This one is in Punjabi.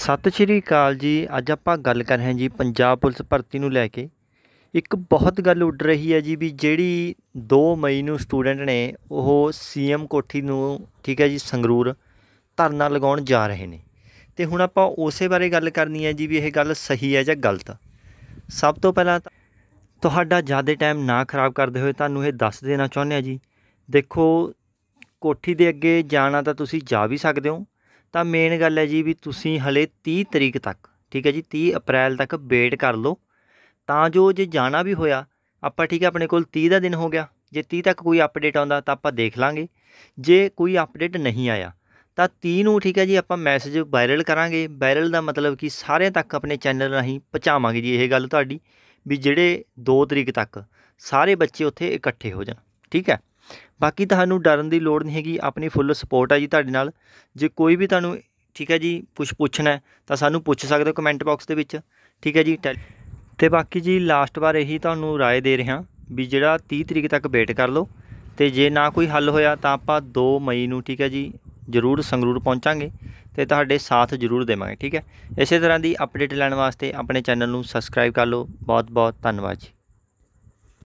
ਸਤਿ ਸ਼੍ਰੀ ਅਕਾਲ ਜੀ ਅੱਜ ਆਪਾਂ ਗੱਲ ਕਰ ਰਹੇ ਹਾਂ ਜੀ ਪੰਜਾਬ ਪੁਲਿਸ ਭਰਤੀ ਨੂੰ ਲੈ ਕੇ ਇੱਕ ਬਹੁਤ ਗੱਲ ਉੱਡ ਰਹੀ ਹੈ ਜੀ ਵੀ ਜਿਹੜੀ 2 ਮਈ ਨੂੰ ਸਟੂਡੈਂਟ ਨੇ ਉਹ ਸੀਐਮ ਕੋਠੀ ਨੂੰ ਠੀਕ ਹੈ ਜੀ ਸੰਗਰੂਰ ਧਰਨਾ ਲਗਾਉਣ ਜਾ ਰਹੇ ਨੇ ਤੇ ਹੁਣ ਆਪਾਂ ਉਸੇ ਬਾਰੇ ਗੱਲ ਕਰਨੀ ਹੈ ਜੀ ਵੀ ਇਹ ਗੱਲ ਸਹੀ ਹੈ ਜਾਂ ਗਲਤ ਸਭ ਤੋਂ ਪਹਿਲਾਂ ਤੁਹਾਡਾ ਜ਼ਿਆਦਾ ਟਾਈਮ ਨਾ ਖਰਾਬ ਕਰਦੇ ਹੋਏ ਤੁਹਾਨੂੰ ਇਹ ਦੱਸ ਦੇਣਾ ਚਾਹੁੰਦੇ ਆ ਜੀ ਦੇਖੋ ਕੋਠੀ ਦੇ ਅੱਗੇ ਜਾਣਾ ਤਾਂ ਤੁਸੀਂ ਜਾ ਵੀ ਸਕਦੇ ਹੋ ਤਾਂ ਮੇਨ ਗੱਲ ਹੈ ਜੀ ਵੀ ਤੁਸੀਂ ਹਲੇ 30 ਤਰੀਕ ਤੱਕ ਠੀਕ ਹੈ ਜੀ 30 ਅਪ੍ਰੈਲ ਤੱਕ ਵੇਟ ਕਰ ਲਓ ਤਾਂ ਜੋ ਜੇ ਜਾਣਾ ਵੀ ਹੋਇਆ ਆਪਾਂ ਠੀਕ ਹੈ ਆਪਣੇ ਕੋਲ 30 ਦਾ ਦਿਨ ਹੋ ਗਿਆ ਜੇ 30 ਤੱਕ ਕੋਈ ਅਪਡੇਟ ਆਉਂਦਾ ਤਾਂ ਆਪਾਂ ਦੇਖ ਲਾਂਗੇ ਜੇ ਕੋਈ ਅਪਡੇਟ ਨਹੀਂ ਆਇਆ ਤਾਂ 30 ਨੂੰ ਠੀਕ ਹੈ ਜੀ ਆਪਾਂ ਮੈਸੇਜ ਵਾਇਰਲ ਕਰਾਂਗੇ ਵਾਇਰਲ ਦਾ ਮਤਲਬ ਕਿ ਸਾਰਿਆਂ ਤੱਕ ਆਪਣੇ ਚੈਨਲ ਰਾਹੀਂ ਪਹੁੰਚਾਵਾਂਗੇ ਜੀ ਇਹ ਗੱਲ ਤੁਹਾਡੀ ਵੀ ਜਿਹੜੇ 2 ਤਰੀਕ ਤੱਕ ਸਾਰੇ ਬੱਚੇ ਉੱਥੇ ਇਕੱਠੇ ਹੋ ਜਾਣ ਠੀਕ ਹੈ ਬਾਕੀ ਤੁਹਾਨੂੰ ਡਰਨ ਦੀ ਲੋੜ ਨਹੀਂ ਹੈਗੀ ਆਪਣੀ ਫੁੱਲ ਸਪੋਰਟ ਹੈ ਜੀ ਤੁਹਾਡੇ ਨਾਲ ਜੇ ਕੋਈ ਵੀ ਤੁਹਾਨੂੰ ਠੀਕ ਹੈ ਜੀ ਕੁਝ ਪੁੱਛਣਾ ਤਾਂ ਸਾਨੂੰ ਪੁੱਛ ਸਕਦੇ ਹੋ ਕਮੈਂਟ ਬਾਕਸ ਦੇ ਵਿੱਚ ਠੀਕ ਹੈ ਜੀ ਤੇ ਬਾਕੀ ਜੀ ਲਾਸਟ ਵਾਰ ਇਹੀ ਤੁਹਾਨੂੰ ਰਾਏ ਦੇ ਰਿਹਾ ਵੀ ਜਿਹੜਾ 30 ਤਰੀਕ ਤੱਕ ਵੇਟ ਕਰ ਲਓ ਤੇ ਜੇ ਨਾ ਕੋਈ ਹੱਲ ਹੋਇਆ ਤਾਂ ਆਪਾਂ 2 ਮਈ ਨੂੰ ਠੀਕ ਹੈ ਜੀ ਜ਼ਰੂਰ ਸੰਗਰੂਰ ਪਹੁੰਚਾਂਗੇ ਤੇ ਤੁਹਾਡੇ ਸਾਥ ਜ਼ਰੂਰ ਦੇਵਾਂਗੇ ਠੀਕ ਹੈ ਇਸੇ ਤਰ੍ਹਾਂ ਦੀ ਅਪਡੇਟ ਲੈਣ ਵਾਸਤੇ ਆਪਣੇ ਚੈਨਲ ਨੂੰ ਸਬਸਕ੍ਰਾਈਬ ਕਰ ਲਓ ਬਹੁਤ ਬਹੁਤ ਧੰਨਵਾਦ ਜੀ